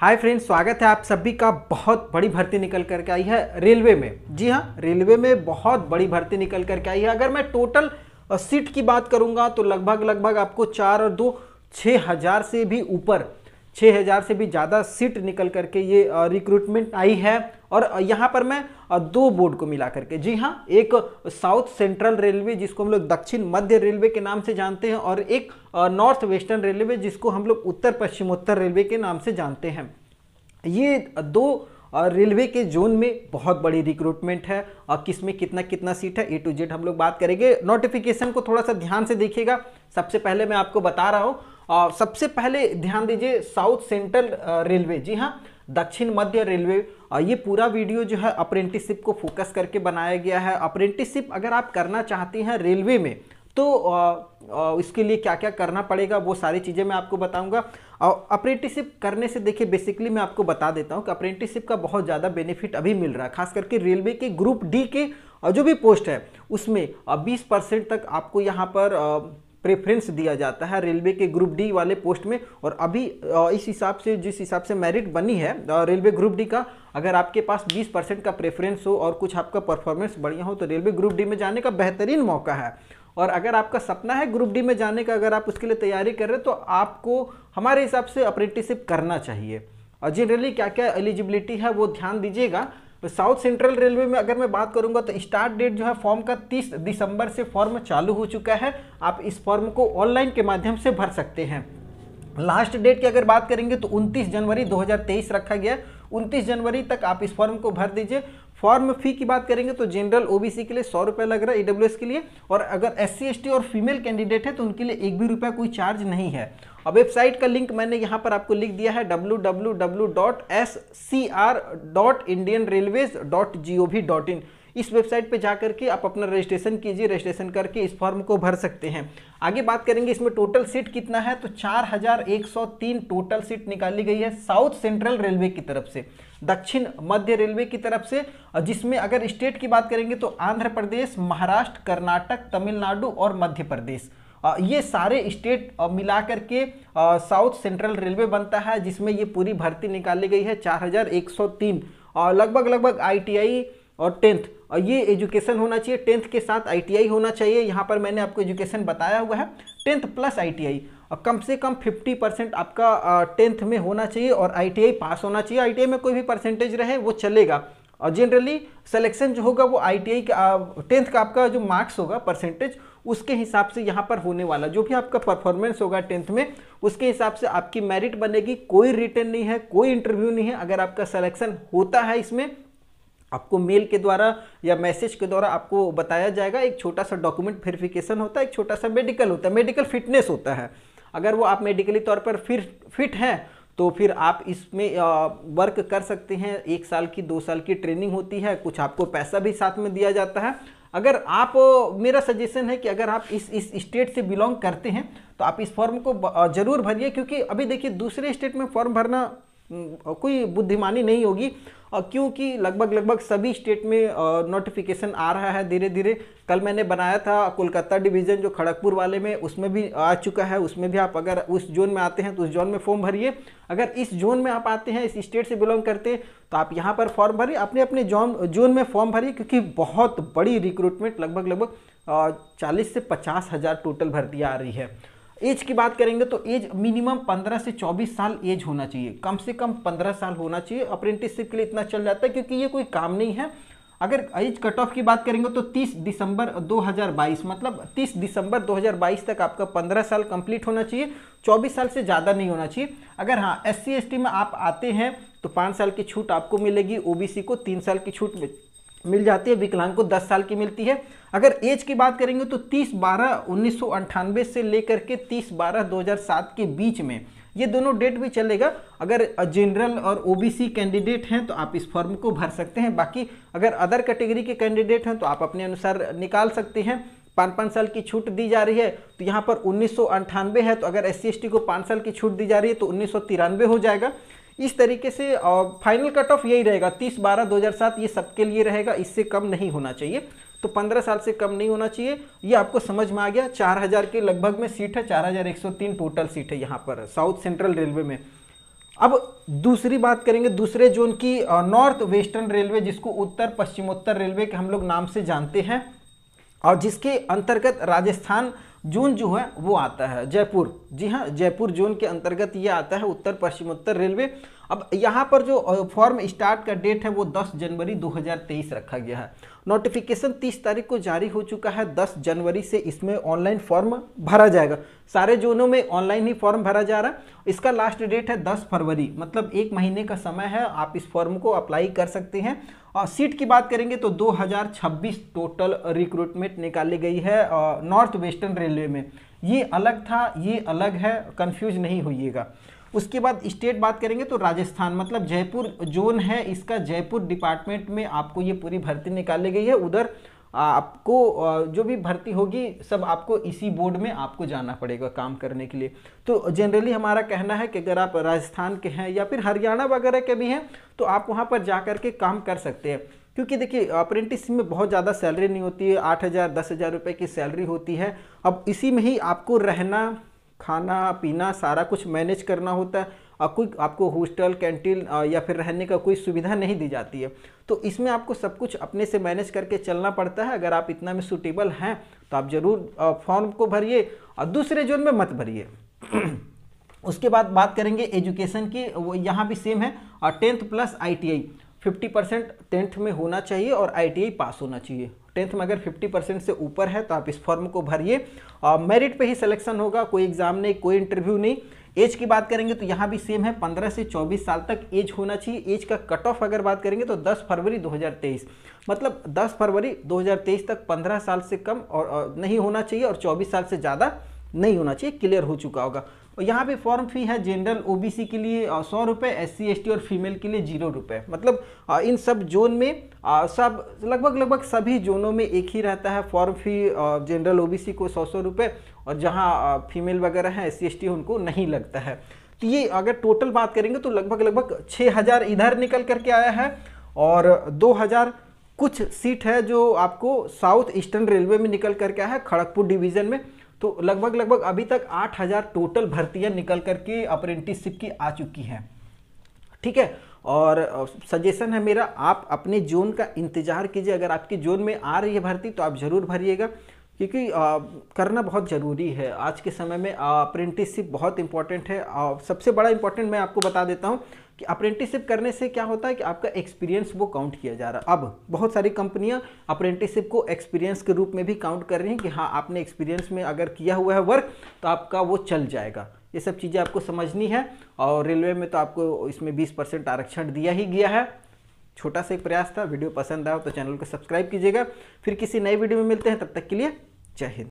hi friends स्वागत है आप सभी का बहुत बड़ी भर्ती निकल कर के आई है रेलवे में जी हाँ रेलवे में बहुत बड़ी भर्ती निकल कर के आई है अगर मैं टोटल सीट की बात करूंगा तो लगभग लगभग आपको चार और दो छः हज़ार से भी ऊपर 6000 से भी ज़्यादा सीट निकल करके ये रिक्रूटमेंट आई है और यहाँ पर मैं दो बोर्ड को मिला करके जी हाँ एक साउथ सेंट्रल रेलवे जिसको हम लोग दक्षिण मध्य रेलवे के नाम से जानते हैं और एक नॉर्थ वेस्टर्न रेलवे जिसको हम लोग उत्तर पश्चिमोत्तर रेलवे के नाम से जानते हैं ये दो और रेलवे के जोन में बहुत बड़ी रिक्रूटमेंट है और किस में कितना कितना सीट है ए टू जेड हम लोग बात करेंगे नोटिफिकेशन को थोड़ा सा ध्यान से देखिएगा सबसे पहले मैं आपको बता रहा हूँ सबसे पहले ध्यान दीजिए साउथ सेंट्रल रेलवे जी हाँ दक्षिण मध्य रेलवे ये पूरा वीडियो जो है अप्रेंटिसशिप को फोकस करके बनाया गया है अप्रेंटिसशिप अगर आप करना चाहती हैं रेलवे में तो आ, आ, इसके लिए क्या क्या करना पड़ेगा वो सारी चीज़ें मैं आपको बताऊंगा और अप्रेंटिसशिप करने से देखिए बेसिकली मैं आपको बता देता हूँ कि अप्रेंटिसशिप का बहुत ज़्यादा बेनिफिट अभी मिल रहा है खास करके रेलवे के ग्रुप डी के जो भी पोस्ट है उसमें बीस परसेंट तक आपको यहाँ पर आ, प्रेफरेंस दिया जाता है रेलवे के ग्रुप डी वाले पोस्ट में और अभी इस हिसाब से जिस हिसाब से मेरिट बनी है रेलवे ग्रुप डी का अगर आपके पास 20 परसेंट का प्रेफरेंस हो और कुछ आपका परफॉर्मेंस बढ़िया हो तो रेलवे ग्रुप डी में जाने का बेहतरीन मौका है और अगर आपका सपना है ग्रुप डी में जाने का अगर आप उसके लिए तैयारी कर रहे हैं तो आपको हमारे हिसाब से अप्रेंटिसिप करना चाहिए और जनरली क्या क्या एलिजिबिलिटी है वो ध्यान दीजिएगा साउथ सेंट्रल रेलवे में अगर मैं बात करूंगा तो स्टार्ट डेट जो है फॉर्म का 30 दिसंबर से फॉर्म चालू हो चुका है आप इस फॉर्म को ऑनलाइन के माध्यम से भर सकते हैं लास्ट डेट की अगर बात करेंगे तो 29 जनवरी 2023 रखा गया है उनतीस जनवरी तक आप इस फॉर्म को भर दीजिए फॉर्म फी की बात करेंगे तो जनरल ओबीसी के लिए सौ रुपये लग रहा है ईडब्ल्यूएस e के लिए और अगर एस सी और फीमेल कैंडिडेट है तो उनके लिए एक भी रुपया कोई चार्ज नहीं है और वेबसाइट का लिंक मैंने यहाँ पर आपको लिख दिया है W W W dot S C R dot Indian dot G O V dot in इस वेबसाइट पे जा करके आप अपना रजिस्ट्रेशन कीजिए रजिस्ट्रेशन करके इस फॉर्म को भर सकते हैं आगे बात करेंगे इसमें टोटल सीट कितना है तो 4103 टोटल सीट निकाली गई है साउथ सेंट्रल रेलवे की तरफ से दक्षिण मध्य रेलवे की तरफ से जिसमें अगर स्टेट की बात करेंगे तो आंध्र प्रदेश महाराष्ट्र कर्नाटक तमिलनाडु और मध्य प्रदेश ये सारे स्टेट मिला करके साउथ सेंट्रल रेलवे बनता है जिसमें ये पूरी भर्ती निकाली गई है तीन लगभग लगभग आईटीआई और टेंथ और ये एजुकेशन होना चाहिए टेंथ के साथ आईटीआई होना चाहिए यहाँ पर मैंने आपको एजुकेशन बताया हुआ है टेंथ प्लस आईटीआई और कम से कम 50 परसेंट आपका टेंथ में होना चाहिए और आईटीआई पास होना चाहिए आईटीआई में कोई भी परसेंटेज रहे वो चलेगा और जनरली सिलेक्शन जो होगा वो आईटीआई का टेंथ का आपका जो मार्क्स होगा परसेंटेज उसके हिसाब से यहाँ पर होने वाला जो भी आपका परफॉर्मेंस होगा टेंथ में उसके हिसाब से आपकी मेरिट बनेगी कोई रिटर्न नहीं है कोई इंटरव्यू नहीं है अगर आपका सिलेक्शन होता है इसमें आपको मेल के द्वारा या मैसेज के द्वारा आपको बताया जाएगा एक छोटा सा डॉक्यूमेंट वेरिफिकेशन होता है एक छोटा सा मेडिकल होता है मेडिकल फिटनेस होता है अगर वो आप मेडिकली तौर पर फिर फिट हैं तो फिर आप इसमें वर्क कर सकते हैं एक साल की दो साल की ट्रेनिंग होती है कुछ आपको पैसा भी साथ में दिया जाता है अगर आप मेरा सजेशन है कि अगर आप इस इस स्टेट से बिलोंग करते हैं तो आप इस फॉर्म को ज़रूर भरिए क्योंकि अभी देखिए दूसरे स्टेट में फॉर्म भरना कोई बुद्धिमानी नहीं होगी क्योंकि लगभग लगभग सभी स्टेट में नोटिफिकेशन आ रहा है धीरे धीरे कल मैंने बनाया था कोलकाता डिवीज़न जो खड़गपुर वाले में उसमें भी आ चुका है उसमें भी आप अगर उस जोन में आते हैं तो उस जोन में फॉर्म भरिए अगर इस जोन में आप आते हैं इस स्टेट से बिलोंग करते हैं तो आप यहाँ पर फॉर्म भरिए अपने अपने जोन जोन में फॉर्म भरिए क्योंकि बहुत बड़ी रिक्रूटमेंट लगभग लगभग चालीस से पचास हज़ार टोटल भर्ती आ रही है एज की बात करेंगे तो एज मिनिमम 15 से 24 साल एज होना चाहिए कम से कम 15 साल होना चाहिए अप्रेंटिसशिप के लिए इतना चल जाता है क्योंकि ये कोई काम नहीं है अगर एज कट ऑफ की बात करेंगे तो 30 दिसंबर 2022 मतलब 30 दिसंबर 2022 तक आपका 15 साल कंप्लीट होना चाहिए 24 साल से ज़्यादा नहीं होना चाहिए अगर हाँ एस सी में आप आते हैं तो पाँच साल की छूट आपको मिलेगी ओ को तीन साल की छूट मिल जाती है विकलांग को 10 साल की मिलती है अगर एज की बात करेंगे तो 30 बारह उन्नीस से लेकर के 30 बारह 2007 के बीच में ये दोनों डेट भी चलेगा अगर जनरल और ओबीसी कैंडिडेट हैं तो आप इस फॉर्म को भर सकते हैं बाकी अगर अदर कैटेगरी के कैंडिडेट हैं तो आप अपने अनुसार निकाल सकते हैं पाँच पाँच साल की छूट दी जा रही है तो यहाँ पर उन्नीस है तो अगर एस सी को पाँच साल की छूट दी जा रही है तो उन्नीस हो जाएगा इस तरीके से फाइनल कट ऑफ यही रहेगा तीस बारह दो हज़ार सात ये सबके लिए रहेगा इससे कम नहीं होना चाहिए तो पंद्रह साल से कम नहीं होना चाहिए ये आपको समझ में आ गया चार हज़ार के लगभग में सीट है चार हज़ार एक सौ तीन टोटल सीट है यहाँ पर साउथ सेंट्रल रेलवे में अब दूसरी बात करेंगे दूसरे जोन की नॉर्थ वेस्टर्न रेलवे जिसको उत्तर पश्चिमोत्तर रेलवे के हम लोग नाम से जानते हैं और जिसके अंतर्गत राजस्थान जोन जो है वो आता है जयपुर जी हाँ जयपुर जोन के अंतर्गत ये आता है उत्तर पश्चिमोत्तर रेलवे अब यहाँ पर जो फॉर्म स्टार्ट का डेट है वो 10 जनवरी 2023 रखा गया है नोटिफिकेशन 30 तारीख को जारी हो चुका है 10 जनवरी से इसमें ऑनलाइन फॉर्म भरा जाएगा सारे जोनों में ऑनलाइन ही फॉर्म भरा जा रहा है इसका लास्ट डेट है 10 फरवरी मतलब एक महीने का समय है आप इस फॉर्म को अप्लाई कर सकते हैं और सीट की बात करेंगे तो 2026 टोटल रिक्रूटमेंट निकाली गई है नॉर्थ वेस्टर्न रेलवे में ये अलग था ये अलग है कंफ्यूज नहीं होइएगा उसके बाद स्टेट बात करेंगे तो राजस्थान मतलब जयपुर जोन है इसका जयपुर डिपार्टमेंट में आपको ये पूरी भर्ती निकाली गई है उधर आपको जो भी भर्ती होगी सब आपको इसी बोर्ड में आपको जाना पड़ेगा काम करने के लिए तो जनरली हमारा कहना है कि अगर आप राजस्थान के हैं या फिर हरियाणा वगैरह के भी हैं तो आप वहाँ पर जा कर के काम कर सकते हैं क्योंकि देखिए अप्रेंटिस में बहुत ज़्यादा सैलरी नहीं होती है आठ हज़ार दस हज़ार रुपये की सैलरी होती है अब इसी में ही आपको रहना खाना पीना सारा कुछ मैनेज करना होता है कोई आपको हॉस्टल कैंटीन या फिर रहने का कोई सुविधा नहीं दी जाती है तो इसमें आपको सब कुछ अपने से मैनेज करके चलना पड़ता है अगर आप इतना में सूटेबल हैं तो आप ज़रूर फॉर्म को भरिए और दूसरे जोन में मत भरिए उसके बाद बात करेंगे एजुकेशन की वो यहाँ भी सेम है और टेंथ प्लस आई 50 परसेंट टेंथ में होना चाहिए और आई पास होना चाहिए टेंथ में अगर 50 परसेंट से ऊपर है तो आप इस फॉर्म को भरिए और मेरिट पे ही सिलेक्शन होगा कोई एग्जाम नहीं कोई इंटरव्यू नहीं एज की बात करेंगे तो यहाँ भी सेम है 15 से 24 साल तक एज होना चाहिए एज का कट ऑफ अगर बात करेंगे तो 10 फरवरी 2023 मतलब 10 फरवरी 2023 तक 15 साल से कम और, और नहीं होना चाहिए और 24 साल से ज़्यादा नहीं होना चाहिए क्लियर हो चुका होगा और यहाँ पे फॉर्म फी है जनरल ओबीसी के लिए सौ रुपये एस सी और फीमेल के लिए जीरो रुपये मतलब इन सब जोन में सब लगभग लगभग सभी जोनों में एक ही रहता है फॉर्म फी जनरल ओबीसी को सौ सौ रुपये और जहाँ फीमेल वगैरह हैं एस सी उनको नहीं लगता है तो ये अगर टोटल बात करेंगे तो लगभग लगभग छः हज़ार इधर निकल करके आया है और दो हज़ार कुछ सीट है जो आपको साउथ ईस्टर्न रेलवे में निकल करके आया है खड़गपुर डिवीज़न में तो लगभग लगभग अभी तक 8000 टोटल भर्तियां निकल करके अप्रेंटिसशिप की आ चुकी हैं ठीक है और सजेशन है मेरा आप अपने जोन का इंतज़ार कीजिए अगर आपके जोन में आ रही है भर्ती तो आप ज़रूर भरिएगा क्योंकि करना बहुत ज़रूरी है आज के समय में अप्रेंटिसशिप बहुत इंपॉर्टेंट है आ, सबसे बड़ा इंपॉर्टेंट मैं आपको बता देता हूँ कि अप्रेंटिसशिप करने से क्या होता है कि आपका एक्सपीरियंस वो काउंट किया जा रहा है अब बहुत सारी कंपनियां अप्रेंटिसशिप को एक्सपीरियंस के रूप में भी काउंट कर रही हैं कि हाँ आपने एक्सपीरियंस में अगर किया हुआ है वर्क तो आपका वो चल जाएगा ये सब चीज़ें आपको समझनी है और रेलवे में तो आपको इसमें बीस परसेंट आरक्षण दिया ही गया है छोटा सा एक प्रयास था वीडियो पसंद आया तो चैनल को सब्सक्राइब कीजिएगा फिर किसी नए वीडियो में मिलते हैं तब तक के लिए Jai Hind